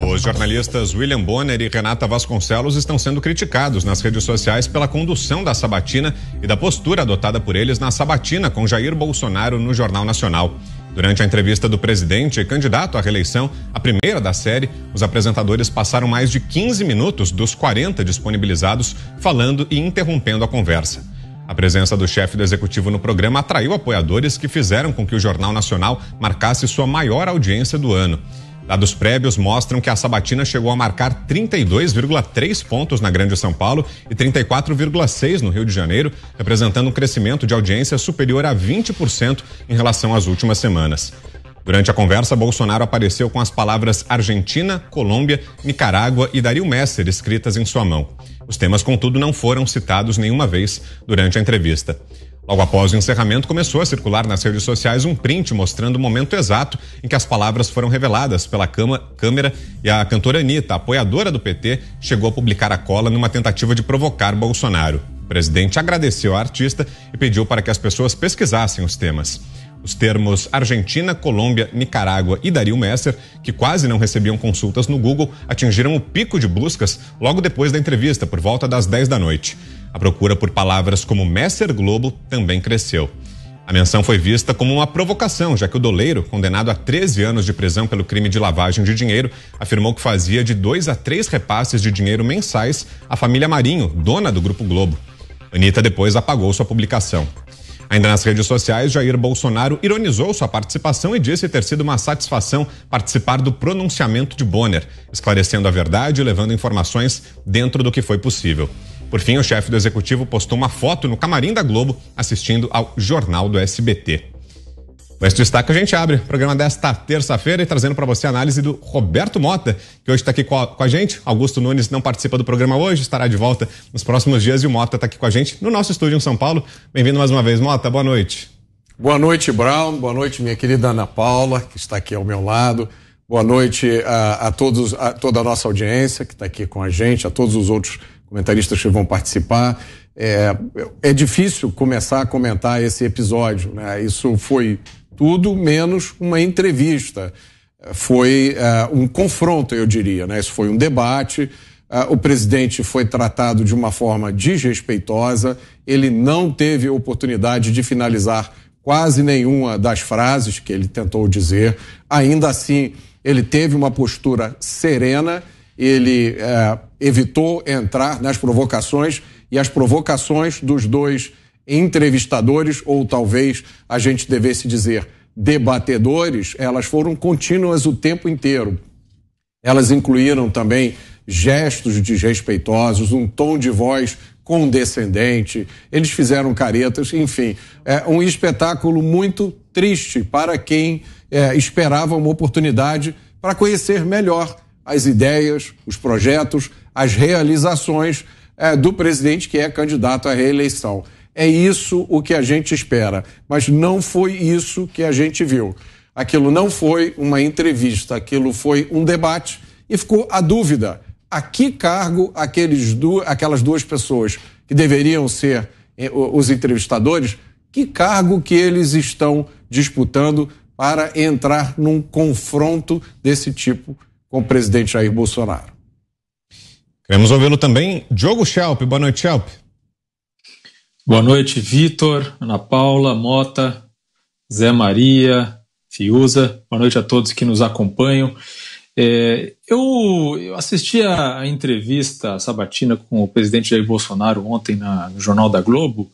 Os jornalistas William Bonner e Renata Vasconcelos estão sendo criticados nas redes sociais pela condução da sabatina e da postura adotada por eles na sabatina com Jair Bolsonaro no Jornal Nacional. Durante a entrevista do presidente e candidato à reeleição, a primeira da série, os apresentadores passaram mais de 15 minutos dos 40 disponibilizados falando e interrompendo a conversa. A presença do chefe do executivo no programa atraiu apoiadores que fizeram com que o Jornal Nacional marcasse sua maior audiência do ano. Dados prévios mostram que a sabatina chegou a marcar 32,3 pontos na Grande São Paulo e 34,6 no Rio de Janeiro, representando um crescimento de audiência superior a 20% em relação às últimas semanas. Durante a conversa, Bolsonaro apareceu com as palavras Argentina, Colômbia, Nicarágua e Dario Messer escritas em sua mão. Os temas, contudo, não foram citados nenhuma vez durante a entrevista. Logo após o encerramento, começou a circular nas redes sociais um print mostrando o momento exato em que as palavras foram reveladas pela cama, e a cantora Anitta, apoiadora do PT, chegou a publicar a cola numa tentativa de provocar Bolsonaro. O presidente agradeceu a artista e pediu para que as pessoas pesquisassem os temas. Os termos Argentina, Colômbia, Nicarágua e Dario Messer, que quase não recebiam consultas no Google, atingiram o pico de buscas logo depois da entrevista, por volta das 10 da noite. A procura por palavras como Messer Globo também cresceu. A menção foi vista como uma provocação, já que o doleiro, condenado a 13 anos de prisão pelo crime de lavagem de dinheiro, afirmou que fazia de dois a três repasses de dinheiro mensais à família Marinho, dona do Grupo Globo. Anitta depois apagou sua publicação. Ainda nas redes sociais, Jair Bolsonaro ironizou sua participação e disse ter sido uma satisfação participar do pronunciamento de Bonner, esclarecendo a verdade e levando informações dentro do que foi possível. Por fim, o chefe do executivo postou uma foto no camarim da Globo assistindo ao Jornal do SBT. Com esse destaque, a gente abre o programa desta terça-feira e trazendo para você a análise do Roberto Mota, que hoje está aqui com a, gente. Augusto Nunes não participa do programa hoje, estará de volta nos próximos dias e o Mota está aqui com a gente no nosso estúdio em São Paulo. Bem-vindo mais uma vez, Mota. Boa noite. Boa noite, Brown. Boa noite, minha querida Ana Paula, que está aqui ao meu lado. Boa noite a, a todos, a toda a nossa audiência que está aqui com a gente, a todos os outros comentaristas que vão participar. É, é difícil começar a comentar esse episódio, né? Isso foi tudo menos uma entrevista. É, foi uh, um confronto, eu diria, né? Isso foi um debate. Uh, o presidente foi tratado de uma forma desrespeitosa. Ele não teve oportunidade de finalizar quase nenhuma das frases que ele tentou dizer. Ainda assim, ele teve uma postura serena ele é, evitou entrar nas provocações e as provocações dos dois entrevistadores, ou talvez a gente devesse dizer debatedores, elas foram contínuas o tempo inteiro. Elas incluíram também gestos desrespeitosos, um tom de voz condescendente, eles fizeram caretas, enfim, é um espetáculo muito triste para quem é, esperava uma oportunidade para conhecer melhor as ideias, os projetos, as realizações é, do presidente que é candidato à reeleição. É isso o que a gente espera, mas não foi isso que a gente viu. Aquilo não foi uma entrevista, aquilo foi um debate e ficou a dúvida: a que cargo aqueles du aquelas duas pessoas que deveriam ser eh, os entrevistadores, que cargo que eles estão disputando para entrar num confronto desse tipo com o presidente Jair Bolsonaro. Queremos ouvi-lo também, Diogo Schelp. Boa noite, Schelp. Boa noite, Vitor, Ana Paula, Mota, Zé Maria, Fiuza. Boa noite a todos que nos acompanham. É, eu, eu, assisti a entrevista sabatina com o presidente Jair Bolsonaro ontem na, no Jornal da Globo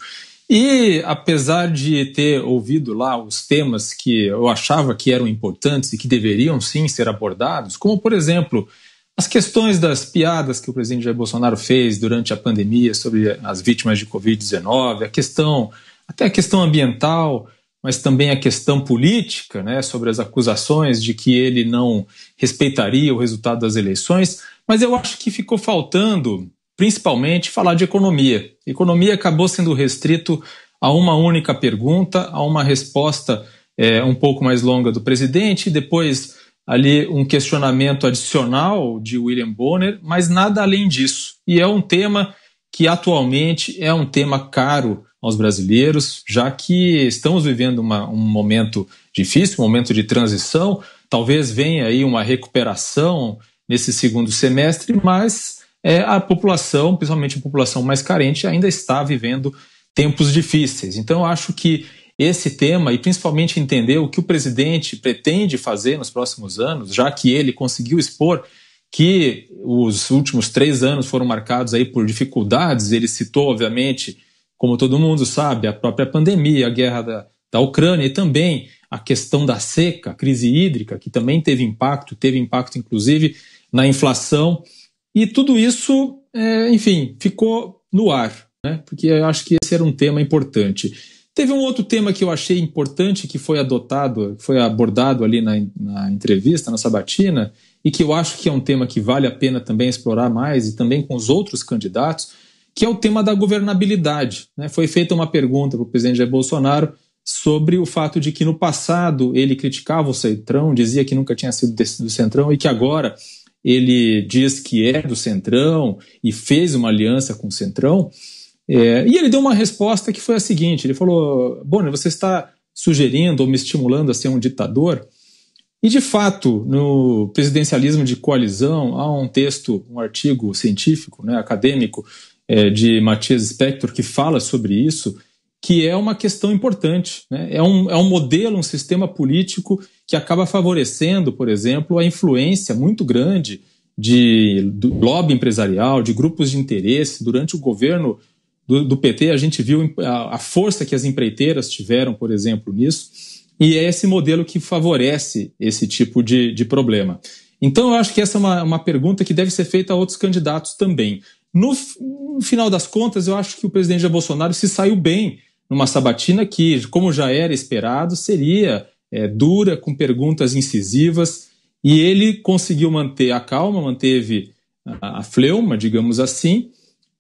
e apesar de ter ouvido lá os temas que eu achava que eram importantes e que deveriam sim ser abordados, como por exemplo, as questões das piadas que o presidente Jair Bolsonaro fez durante a pandemia sobre as vítimas de Covid-19, a questão, até a questão ambiental, mas também a questão política, né, sobre as acusações de que ele não respeitaria o resultado das eleições. Mas eu acho que ficou faltando principalmente falar de economia. Economia acabou sendo restrito a uma única pergunta, a uma resposta é, um pouco mais longa do presidente, depois ali um questionamento adicional de William Bonner, mas nada além disso. E é um tema que atualmente é um tema caro aos brasileiros, já que estamos vivendo uma, um momento difícil, um momento de transição. Talvez venha aí uma recuperação nesse segundo semestre, mas é, a população, principalmente a população mais carente, ainda está vivendo tempos difíceis. Então, eu acho que esse tema e principalmente entender o que o presidente pretende fazer nos próximos anos, já que ele conseguiu expor que os últimos três anos foram marcados aí por dificuldades. Ele citou, obviamente, como todo mundo sabe, a própria pandemia, a guerra da, da Ucrânia e também a questão da seca, a crise hídrica, que também teve impacto, teve impacto inclusive na inflação. E tudo isso, é, enfim, ficou no ar, né? porque eu acho que esse era um tema importante. Teve um outro tema que eu achei importante, que foi adotado, foi abordado ali na, na entrevista, na sabatina, e que eu acho que é um tema que vale a pena também explorar mais, e também com os outros candidatos, que é o tema da governabilidade. Né? Foi feita uma pergunta para o presidente Jair Bolsonaro sobre o fato de que no passado ele criticava o Centrão, dizia que nunca tinha sido do Centrão e que agora ele diz que é do Centrão e fez uma aliança com o Centrão. É, e ele deu uma resposta que foi a seguinte: ele falou, Bonner, você está sugerindo ou me estimulando a ser um ditador? E de fato, no presidencialismo de coalizão, há um texto, um artigo científico, né, acadêmico, é, de Matias Spector, que fala sobre isso, que é uma questão importante. Né? É, um, é um modelo, um sistema político que acaba favorecendo, por exemplo, a influência muito grande de lobby empresarial, de grupos de interesse. Durante o governo do, do PT, a gente viu a, a, força que as empreiteiras tiveram, por exemplo, nisso. E é esse modelo que favorece esse tipo de, de problema. Então, eu acho que essa é uma, uma pergunta que deve ser feita a outros candidatos também. No, no final das contas, eu acho que o presidente Jair Bolsonaro se saiu bem numa sabatina que, como já era esperado, seria é, dura, com perguntas incisivas, e ele conseguiu manter a calma, manteve a, a fleuma, digamos assim,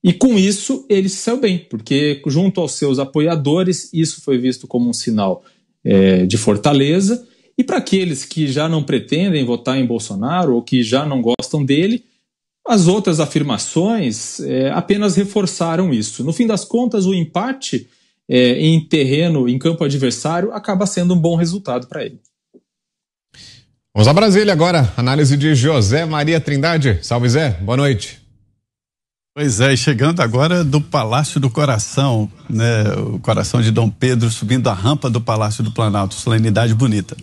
e com isso ele se saiu bem, porque junto aos seus apoiadores, isso foi visto como um sinal é, de fortaleza. E para aqueles que já não pretendem votar em Bolsonaro ou que já não gostam dele, as outras afirmações é, apenas reforçaram isso. No fim das contas, o empate é, em terreno, em campo adversário, acaba sendo um bom resultado para ele. Vamos a Brasília agora. Análise de José Maria Trindade. Salve Zé, boa noite. Pois é, chegando agora do Palácio do Coração, né? O coração de Dom Pedro subindo a rampa do Palácio do Planalto, solenidade bonita.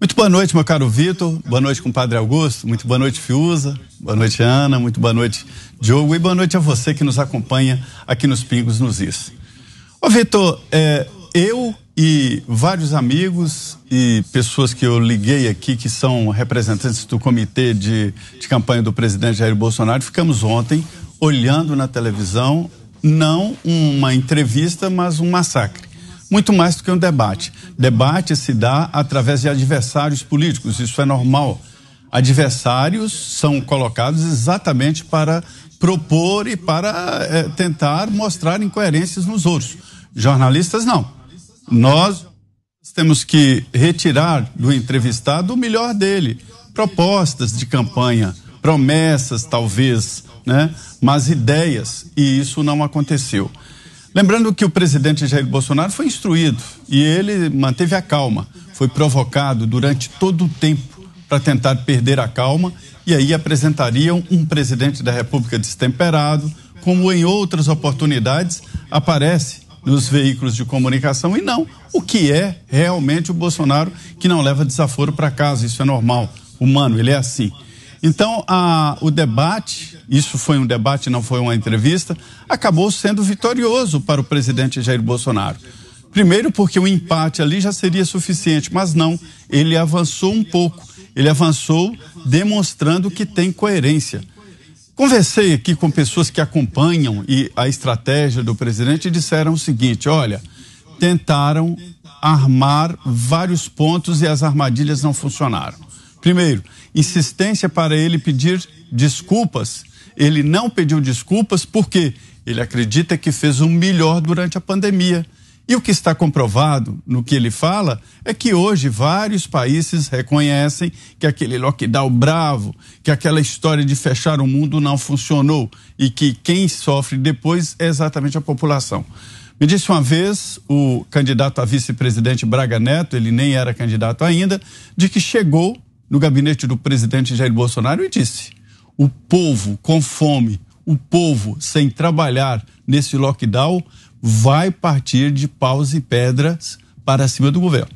Muito boa noite, meu caro Vitor. Boa noite, compadre Augusto. Muito boa noite, Fiuza. Boa noite, Ana. Muito boa noite, Diogo. E boa noite a você que nos acompanha aqui nos Pingos nos Is. Ô, Vitor, é, eu e vários amigos e pessoas que eu liguei aqui, que são representantes do comitê de, de campanha do presidente Jair Bolsonaro, ficamos ontem olhando na televisão não uma entrevista, mas um massacre. Muito mais do que um debate. Debate se dá através de adversários políticos, isso é normal adversários são colocados exatamente para propor e para é, tentar mostrar incoerências nos outros. Jornalistas não. Nós temos que retirar do entrevistado o melhor dele, propostas de campanha, promessas talvez, né? Mas ideias e isso não aconteceu. Lembrando que o presidente Jair Bolsonaro foi instruído e ele manteve a calma, foi provocado durante todo o tempo para tentar perder a calma e aí apresentariam um presidente da República destemperado, como em outras oportunidades aparece nos veículos de comunicação e não o que é realmente o Bolsonaro que não leva desaforo para casa. Isso é normal, humano, ele é assim. Então, a, o debate, isso foi um debate, não foi uma entrevista, acabou sendo vitorioso para o presidente Jair Bolsonaro. Primeiro, porque o um empate ali já seria suficiente, mas não, ele avançou um pouco. Ele avançou demonstrando que tem coerência. Conversei aqui com pessoas que acompanham e a estratégia do presidente e disseram o seguinte: olha, tentaram armar vários pontos e as armadilhas não funcionaram. Primeiro, insistência para ele pedir desculpas. Ele não pediu desculpas porque ele acredita que fez o melhor durante a pandemia e o que está comprovado no que ele fala é que hoje vários países reconhecem que aquele lockdown bravo, que aquela história de fechar o mundo não funcionou e que quem sofre depois é exatamente a população. Me disse uma vez o candidato a vice-presidente Braga Neto, ele nem era candidato ainda, de que chegou no gabinete do presidente Jair Bolsonaro e disse: o povo com fome, o povo sem trabalhar nesse lockdown vai partir de paus e pedras para cima do governo.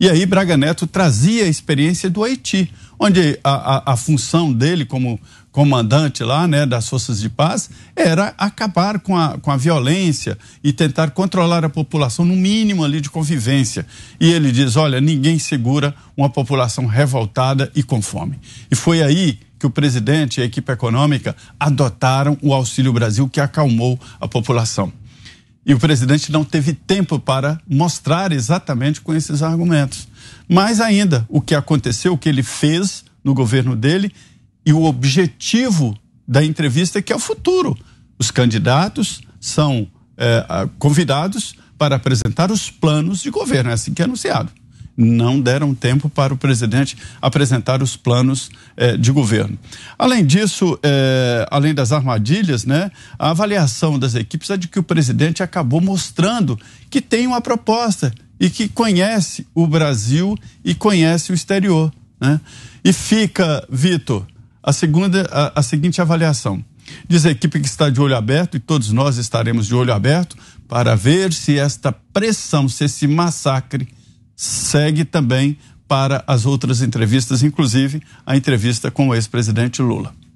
E aí Braga Neto trazia a experiência do Haiti, onde a, a, a função dele como comandante lá, né, das forças de paz, era acabar com a, com a violência e tentar controlar a população no mínimo ali de convivência. E ele diz, olha, ninguém segura uma população revoltada e com fome. E foi aí que o presidente e a equipe econômica adotaram o Auxílio Brasil que acalmou a população. E o presidente não teve tempo para mostrar exatamente com esses argumentos. Mas ainda, o que aconteceu, o que ele fez no governo dele e o objetivo da entrevista, que é o futuro. Os candidatos são é, convidados para apresentar os planos de governo, é assim que é anunciado não deram tempo para o presidente apresentar os planos eh, de governo. Além disso, eh, além das armadilhas, né, a avaliação das equipes é de que o presidente acabou mostrando que tem uma proposta e que conhece o Brasil e conhece o exterior. Né? E fica, Vitor, a, segunda, a, a seguinte avaliação. Diz a equipe que está de olho aberto, e todos nós estaremos de olho aberto, para ver se esta pressão, se esse massacre segue também para as outras entrevistas, inclusive a entrevista com o ex-presidente Lula.